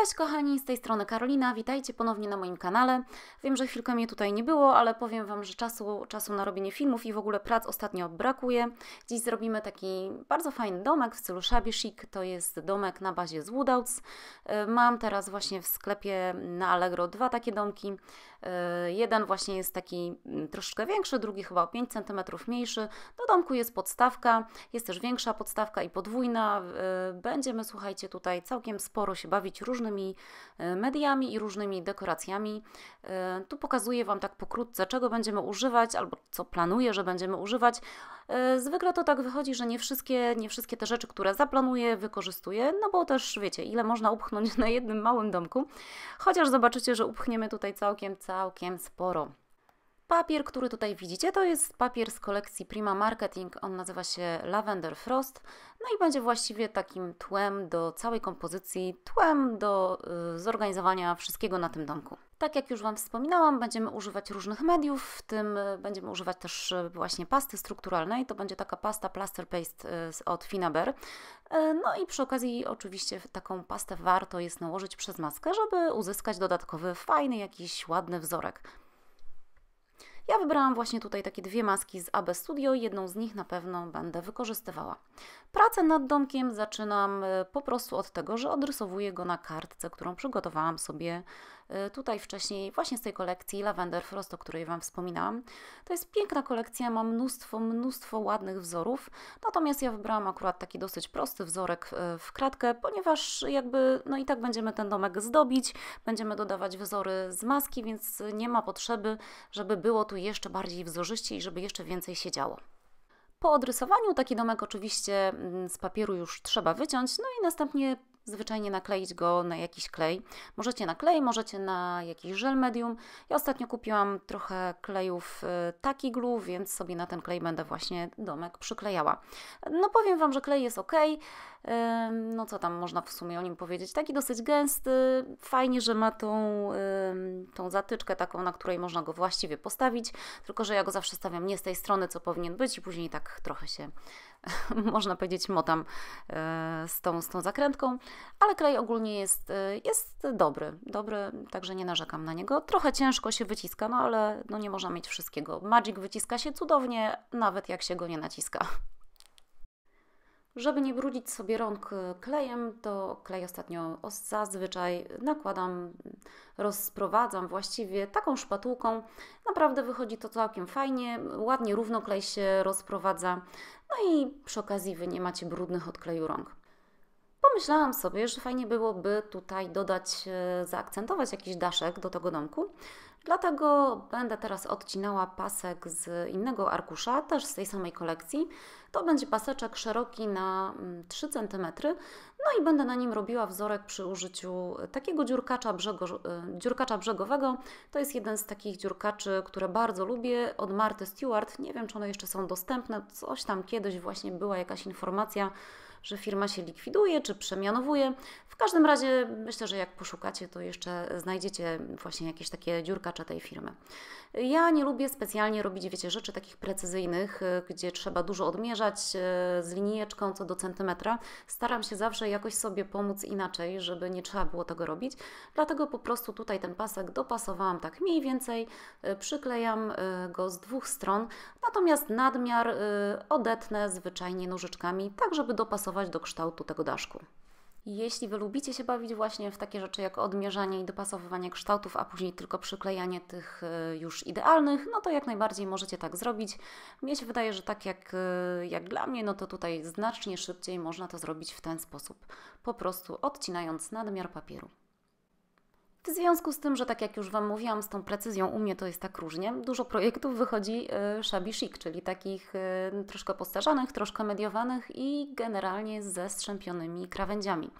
Cześć kochani, z tej strony Karolina, witajcie ponownie na moim kanale. Wiem, że chwilkę mnie tutaj nie było, ale powiem Wam, że czasu, czasu na robienie filmów i w ogóle prac ostatnio brakuje. Dziś zrobimy taki bardzo fajny domek w stylu shabby chic, to jest domek na bazie z woodouts. E, mam teraz właśnie w sklepie na Allegro dwa takie domki. E, jeden właśnie jest taki mm, troszeczkę większy, drugi chyba o 5 cm mniejszy. Do domku jest podstawka, jest też większa podstawka i podwójna. E, będziemy, słuchajcie, tutaj całkiem sporo się bawić różnymi różnymi e, mediami i różnymi dekoracjami. E, tu pokazuję Wam tak pokrótce, czego będziemy używać albo co planuję, że będziemy używać. E, zwykle to tak wychodzi, że nie wszystkie, nie wszystkie te rzeczy, które zaplanuję, wykorzystuję, no bo też wiecie, ile można upchnąć na jednym małym domku. Chociaż zobaczycie, że upchniemy tutaj całkiem, całkiem sporo. Papier, który tutaj widzicie, to jest papier z kolekcji Prima Marketing. On nazywa się Lavender Frost. No i będzie właściwie takim tłem do całej kompozycji, tłem do y, zorganizowania wszystkiego na tym domku. Tak jak już Wam wspominałam, będziemy używać różnych mediów, w tym y, będziemy używać też y, właśnie pasty strukturalnej. To będzie taka pasta Plaster Paste y, od Finaber. No i przy okazji oczywiście taką pastę warto jest nałożyć przez maskę, żeby uzyskać dodatkowy, fajny, jakiś ładny wzorek. Ja wybrałam właśnie tutaj takie dwie maski z AB Studio, jedną z nich na pewno będę wykorzystywała. Pracę nad domkiem zaczynam y, po prostu od tego, że odrysowuję go na kartce, którą przygotowałam sobie E, tutaj wcześniej, właśnie z tej kolekcji Lavender Frost, o której Wam wspominałam. To jest piękna kolekcja, ma mnóstwo, mnóstwo ładnych wzorów, natomiast ja wybrałam akurat taki dosyć prosty wzorek e, w kratkę, ponieważ jakby, no i tak będziemy ten domek zdobić, będziemy dodawać wzory z maski, więc nie ma potrzeby, żeby było tu jeszcze bardziej wzorzyście i żeby jeszcze więcej się działo. Po odrysowaniu taki domek oczywiście mm, z papieru już trzeba wyciąć, no i następnie zwyczajnie nakleić go na jakiś klej. Możecie na klej, możecie na jakiś żel medium. Ja ostatnio kupiłam trochę klejów y, taki glue, więc sobie na ten klej będę właśnie domek przyklejała. No powiem Wam, że klej jest ok. No co tam można w sumie o nim powiedzieć? Taki dosyć gęsty, fajnie, że ma tą, y, tą zatyczkę taką, na której można go właściwie postawić, tylko że ja go zawsze stawiam nie z tej strony, co powinien być i później tak trochę się można powiedzieć, motam e, z tą, z tą zakrętką, ale klej ogólnie jest, e, jest dobry, dobry, także nie narzekam na niego. Trochę ciężko się wyciska, no ale no nie można mieć wszystkiego. Magic wyciska się cudownie, nawet jak się go nie naciska. Żeby nie brudzić sobie rąk e, klejem, to klej ostatnio zazwyczaj nakładam, rozprowadzam właściwie taką szpatułką. Naprawdę wychodzi to całkiem fajnie, ładnie równo klej się rozprowadza. No i przy okazji Wy nie macie brudnych od kleju rąk pomyślałam sobie, że fajnie byłoby tutaj dodać, e, zaakcentować jakiś daszek do tego domku. Dlatego będę teraz odcinała pasek z innego arkusza, też z tej samej kolekcji. To będzie paseczek szeroki na 3 mm, cm. No i będę na nim robiła wzorek przy użyciu takiego dziurkacza, brzego, e, dziurkacza brzegowego. To jest jeden z takich dziurkaczy, które bardzo lubię, od Marty Stewart. Nie wiem, czy one jeszcze są dostępne. Coś tam kiedyś właśnie była jakaś informacja, że firma się likwiduje czy przemianowuje. W każdym razie myślę, że jak poszukacie, to jeszcze znajdziecie właśnie jakieś takie dziurkacze tej firmy. Ja nie lubię specjalnie robić, wiecie, rzeczy takich precyzyjnych, gdzie trzeba dużo odmierzać e, z linijeczką co do centymetra. Staram się zawsze jakoś sobie pomóc inaczej, żeby nie trzeba było tego robić. Dlatego po prostu tutaj ten pasek dopasowałam tak mniej więcej, e, przyklejam e, go z dwóch stron, natomiast nadmiar odetnę zwyczajnie nożyczkami, tak żeby dopasować dopasować do kształtu tego daszku. Jeśli Wy lubicie się bawić właśnie w takie rzeczy jak odmierzanie i dopasowywanie kształtów, a później tylko przyklejanie tych e, już idealnych, no to jak najbardziej możecie tak zrobić. Mnie się wydaje, że tak jak, e, jak dla mnie, no to tutaj znacznie szybciej można to zrobić w ten sposób, po prostu odcinając nadmiar papieru. W związku z tym, że tak jak już Wam mówiłam, z tą precyzją u mnie to jest tak różnie, dużo projektów wychodzi e, shabby chic, czyli takich e, troszkę postarzanych, troszkę mediowanych i generalnie ze strzępionymi krawędziami.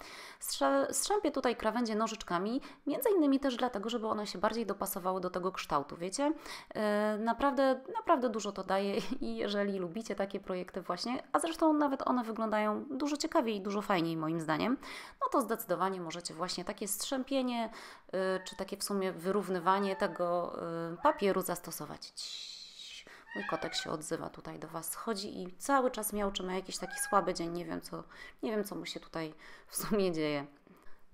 Strzępię tutaj krawędzie nożyczkami, między innymi też dlatego, żeby one się bardziej dopasowały do tego kształtu, wiecie? E, naprawdę, naprawdę dużo to daje i jeżeli lubicie takie projekty właśnie, a zresztą nawet one wyglądają dużo ciekawiej i dużo fajniej moim zdaniem, no to zdecydowanie możecie właśnie takie strzępienie, Y, czy takie w sumie wyrównywanie tego y, papieru zastosować. Mój kotek się odzywa tutaj do Was, chodzi i cały czas miał czy ma jakiś taki słaby dzień, nie wiem co, nie wiem co mu się tutaj w sumie dzieje.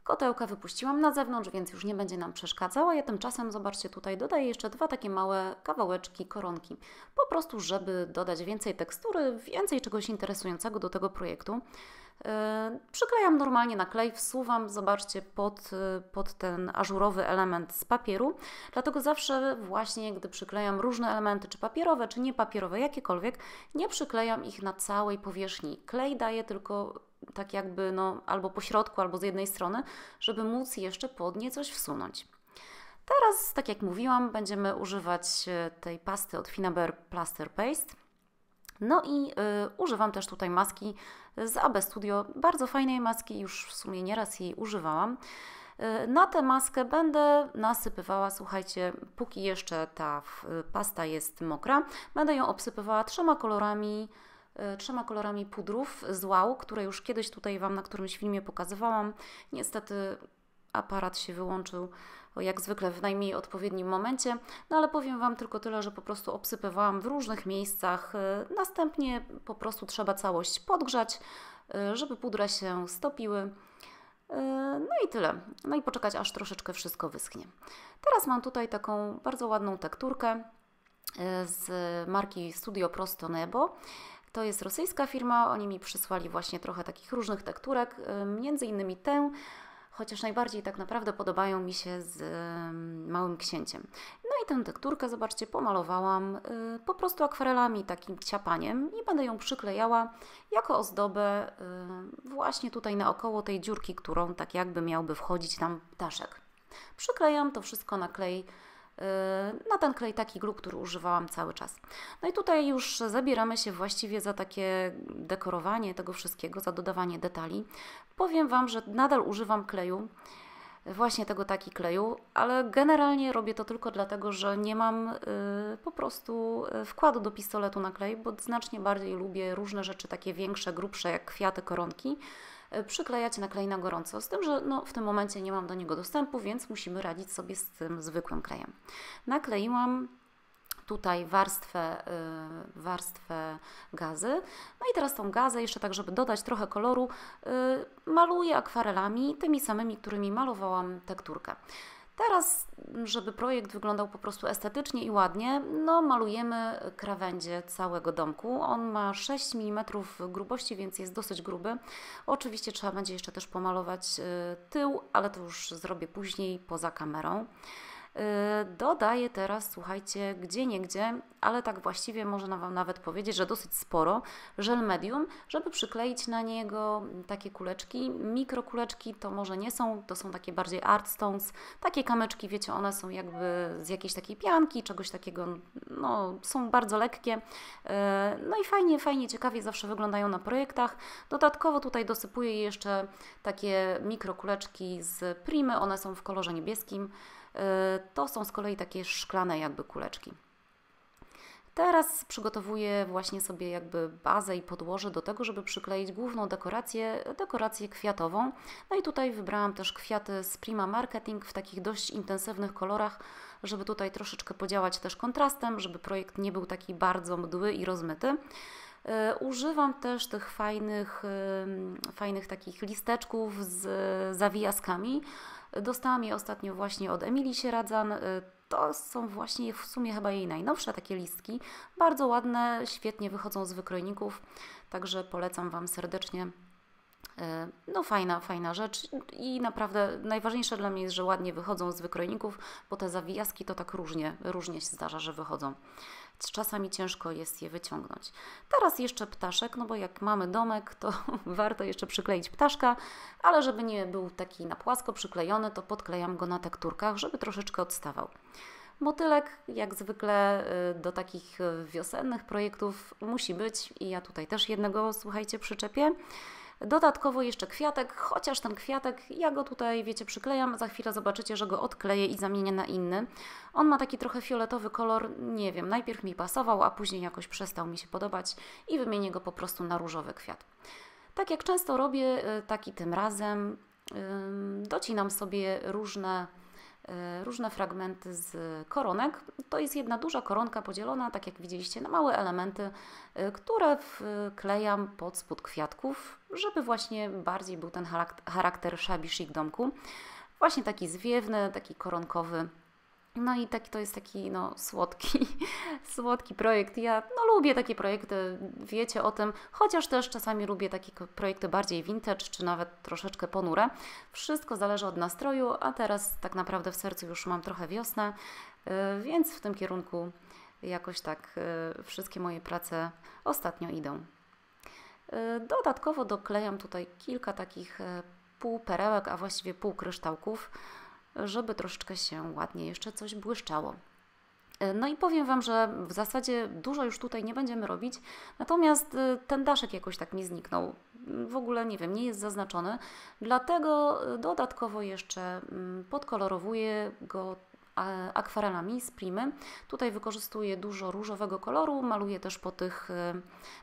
Kotełka wypuściłam na zewnątrz, więc już nie będzie nam przeszkadzała. Ja tymczasem, zobaczcie, tutaj dodaję jeszcze dwa takie małe kawałeczki koronki. Po prostu, żeby dodać więcej tekstury, więcej czegoś interesującego do tego projektu. E, przyklejam normalnie na klej, wsuwam, zobaczcie, pod, e, pod ten ażurowy element z papieru. Dlatego zawsze właśnie, gdy przyklejam różne elementy, czy papierowe, czy niepapierowe, jakiekolwiek, nie przyklejam ich na całej powierzchni. Klej daje tylko tak jakby no, albo po środku, albo z jednej strony, żeby móc jeszcze pod nie coś wsunąć. Teraz, tak jak mówiłam, będziemy używać e, tej pasty od Finaber Plaster Paste. No i y, używam też tutaj maski z AB Studio, bardzo fajnej maski, już w sumie nieraz jej używałam. Y, na tę maskę będę nasypywała, słuchajcie, póki jeszcze ta y, pasta jest mokra, będę ją obsypywała trzema kolorami, y, trzema kolorami pudrów z wow, które już kiedyś tutaj Wam na którymś filmie pokazywałam. Niestety aparat się wyłączył, jak zwykle w najmniej odpowiednim momencie. No ale powiem Wam tylko tyle, że po prostu obsypywałam w różnych miejscach. Y, następnie po prostu trzeba całość podgrzać, y, żeby pudra się stopiły. Y, no i tyle. No i poczekać, aż troszeczkę wszystko wyschnie. Teraz mam tutaj taką bardzo ładną tekturkę z marki Studio Prosto Nebo. To jest rosyjska firma, oni mi przysłali właśnie trochę takich różnych tekturek, między innymi tę, chociaż najbardziej tak naprawdę podobają mi się z Małym Księciem. No i tę tekturkę, zobaczcie, pomalowałam y, po prostu akwarelami, takim ciapaniem i będę ją przyklejała jako ozdobę y, właśnie tutaj naokoło tej dziurki, którą tak jakby miałby wchodzić tam ptaszek. Przyklejam to wszystko na klej Yy, na ten klej taki glu, który używałam cały czas. No i tutaj już zabieramy się właściwie za takie dekorowanie tego wszystkiego, za dodawanie detali. Powiem Wam, że nadal używam kleju, właśnie tego taki kleju, ale generalnie robię to tylko dlatego, że nie mam y, po prostu yy, wkładu do pistoletu na klej, bo znacznie bardziej lubię różne rzeczy takie większe, grubsze, jak kwiaty, koronki, E, przyklejać na klej na gorąco, z tym, że no, w tym momencie nie mam do niego dostępu, więc musimy radzić sobie z tym zwykłym klejem. Nakleiłam tutaj warstwę, yy, warstwę gazy. No i teraz tą gazę, jeszcze tak, żeby dodać trochę koloru, yy, maluję akwarelami, tymi samymi, którymi malowałam tekturkę. Teraz, żeby projekt wyglądał po prostu estetycznie i ładnie, no malujemy krawędzie całego domku. On ma 6 mm grubości, więc jest dosyć gruby. Oczywiście trzeba będzie jeszcze też pomalować y, tył, ale to już zrobię później poza kamerą. Y, dodaję teraz, słuchajcie, gdzie niegdzie, ale tak właściwie można Wam nawet powiedzieć, że dosyć sporo żel medium, żeby przykleić na niego takie kuleczki. Mikrokuleczki to może nie są, to są takie bardziej art stones, takie kamyczki, wiecie, one są jakby z jakiejś takiej pianki, czegoś takiego, no są bardzo lekkie. Y, no i fajnie, fajnie, ciekawie zawsze wyglądają na projektach. Dodatkowo tutaj dosypuję jeszcze takie mikrokuleczki z Primy, one są w kolorze niebieskim. E, to są z kolei takie szklane jakby kuleczki. Teraz przygotowuję właśnie sobie jakby bazę i podłoże do tego, żeby przykleić główną dekorację, dekorację kwiatową. No i tutaj wybrałam też kwiaty z Prima Marketing w takich dość intensywnych kolorach, żeby tutaj troszeczkę podziałać też kontrastem, żeby projekt nie był taki bardzo mdły i rozmyty. E, używam też tych fajnych, fajnych takich listeczków z zawijaskami. Dostałam je ostatnio właśnie od Emilii Sieradzan. E, to są właśnie w sumie chyba jej najnowsze takie listki. Bardzo ładne, świetnie wychodzą z wykrojników, także polecam Wam serdecznie E, no fajna, fajna rzecz i naprawdę najważniejsze dla mnie jest, że ładnie wychodzą z wykrojników, bo te zawijaski to tak różnie, różnie się zdarza, że wychodzą. Czasami ciężko jest je wyciągnąć. Teraz jeszcze ptaszek, no bo jak mamy domek, to warto jeszcze przykleić ptaszka, ale żeby nie był taki na płasko przyklejony, to podklejam go na tekturkach, żeby troszeczkę odstawał. Motylek, jak zwykle, y, do takich wiosennych projektów musi być i ja tutaj też jednego, słuchajcie, przyczepię. Dodatkowo jeszcze kwiatek, chociaż ten kwiatek, ja go tutaj, wiecie, przyklejam, za chwilę zobaczycie, że go odkleję i zamienię na inny. On ma taki trochę fioletowy kolor, nie wiem, najpierw mi pasował, a później jakoś przestał mi się podobać i wymienię go po prostu na różowy kwiat. Tak jak często robię, y, taki tym razem docinam sobie różne E, różne fragmenty z koronek. To jest jedna duża koronka podzielona, tak jak widzieliście, na małe elementy, e, które wklejam pod spód kwiatków, żeby właśnie bardziej był ten charakter shabby domku. Właśnie taki zwiewny, taki koronkowy no i taki, to jest taki no, słodki, słodki projekt. Ja no, lubię takie projekty, wiecie o tym, chociaż też czasami lubię takie projekty bardziej vintage, czy nawet troszeczkę ponure. Wszystko zależy od nastroju, a teraz tak naprawdę w sercu już mam trochę wiosnę, y, więc w tym kierunku jakoś tak y, wszystkie moje prace ostatnio idą. Y, dodatkowo doklejam tutaj kilka takich pół perełek, a właściwie pół kryształków, żeby troszeczkę się ładnie jeszcze coś błyszczało. E, no i powiem Wam, że w zasadzie dużo już tutaj nie będziemy robić, natomiast e, ten daszek jakoś tak mi zniknął. Mm, w ogóle nie wiem, nie jest zaznaczony, dlatego e, dodatkowo jeszcze mm, podkolorowuję go akwarelami z primy. Tutaj wykorzystuję dużo różowego koloru, maluję też po tych,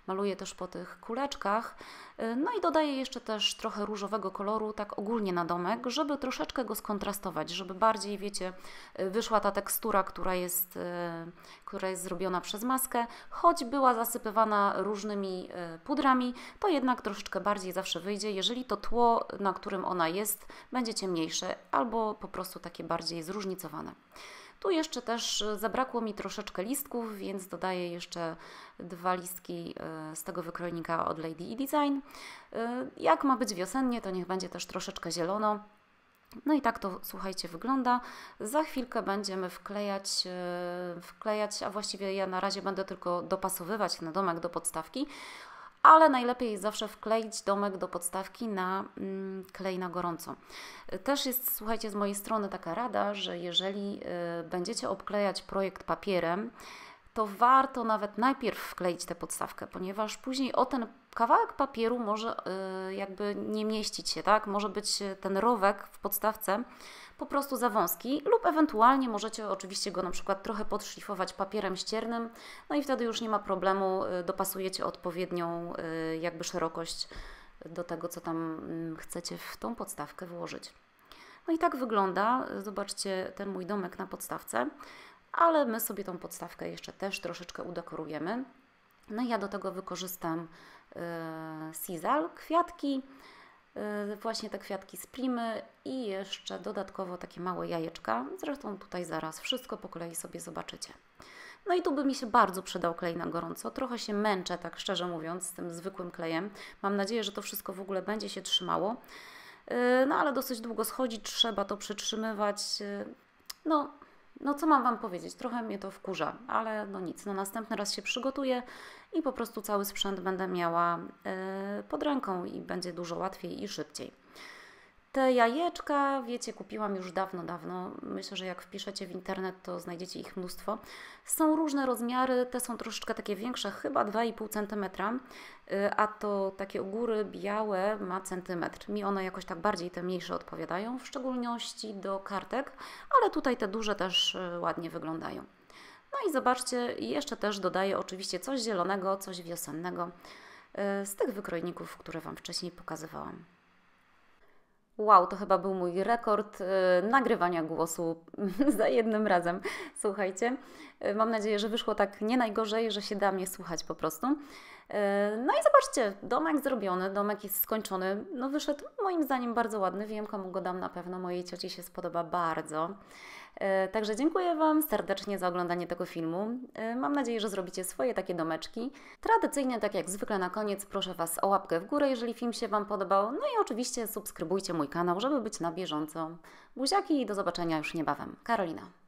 maluję też po tych kuleczkach E, no i dodaję jeszcze też trochę różowego koloru, tak ogólnie na domek, żeby troszeczkę go skontrastować, żeby bardziej, wiecie, e, wyszła ta tekstura, która jest, e, która jest zrobiona przez maskę, choć była zasypywana różnymi pudrami, to jednak troszeczkę bardziej zawsze wyjdzie, jeżeli to tło, na którym ona jest, będzie ciemniejsze albo po prostu takie bardziej zróżnicowane. Tu jeszcze też e, zabrakło mi troszeczkę listków, więc dodaję jeszcze dwa listki e, z tego wykrojnika od Lady e Design. Jak ma być wiosennie, to niech będzie też troszeczkę zielono. No i tak to, słuchajcie, wygląda. Za chwilkę będziemy wklejać, e, wklejać, a właściwie ja na razie będę tylko dopasowywać na domek do podstawki, ale najlepiej zawsze wkleić domek do podstawki na mm, klej na gorąco. Też jest, słuchajcie, z mojej strony taka rada, że jeżeli y, będziecie obklejać projekt papierem, to warto nawet najpierw wkleić tę podstawkę, ponieważ później o ten kawałek papieru może y, jakby nie mieścić się, tak? Może być ten rowek w podstawce po prostu za wąski lub ewentualnie możecie oczywiście go na przykład trochę podszlifować papierem ściernym, no i wtedy już nie ma problemu, y, dopasujecie odpowiednią y, jakby szerokość do tego, co tam mm, chcecie w tą podstawkę włożyć. No i tak wygląda, zobaczcie ten mój domek na podstawce ale my sobie tą podstawkę jeszcze też troszeczkę udekorujemy. No i ja do tego wykorzystam yy, e, sisal, kwiatki, e, właśnie te kwiatki z plimy i jeszcze dodatkowo takie małe jajeczka. Zresztą tutaj zaraz wszystko po kolei sobie zobaczycie. No i tu by mi się bardzo przydał klej na gorąco. Trochę się męczę, tak szczerze mówiąc, z tym zwykłym klejem. Mam nadzieję, że to wszystko w ogóle będzie się trzymało. E, no ale dosyć długo schodzi, trzeba to przytrzymywać. No, no co mam Wam powiedzieć, trochę mnie to wkurza, ale no nic, na no następny raz się przygotuję i po prostu cały sprzęt będę miała yy, pod ręką i będzie dużo łatwiej i szybciej. Te jajeczka, wiecie, kupiłam już dawno, dawno. Myślę, że jak wpiszecie w internet, to znajdziecie ich mnóstwo. Są różne rozmiary, te są troszeczkę takie większe, chyba 2,5 cm. Y, a to takie u góry białe ma centymetr. Mi one jakoś tak bardziej te mniejsze odpowiadają, w szczególności do kartek, ale tutaj te duże też y, ładnie wyglądają. No i zobaczcie, jeszcze też dodaję oczywiście coś zielonego, coś wiosennego y, z tych wykrojników, które Wam wcześniej pokazywałam. Wow, to chyba był mój rekord y, nagrywania głosu za jednym razem. Słuchajcie, y, mam nadzieję, że wyszło tak nie najgorzej, że się da mnie słuchać po prostu. Y, no i zobaczcie, domek zrobiony, domek jest skończony. No wyszedł moim zdaniem bardzo ładny, wiem komu go dam na pewno, mojej cioci się spodoba bardzo. E, także dziękuję Wam serdecznie za oglądanie tego filmu. E, mam nadzieję, że zrobicie swoje takie domeczki. Tradycyjnie, tak jak zwykle na koniec, proszę Was o łapkę w górę, jeżeli film się Wam podobał. No i oczywiście subskrybujcie mój kanał, żeby być na bieżąco. Buziaki i do zobaczenia już niebawem. Karolina.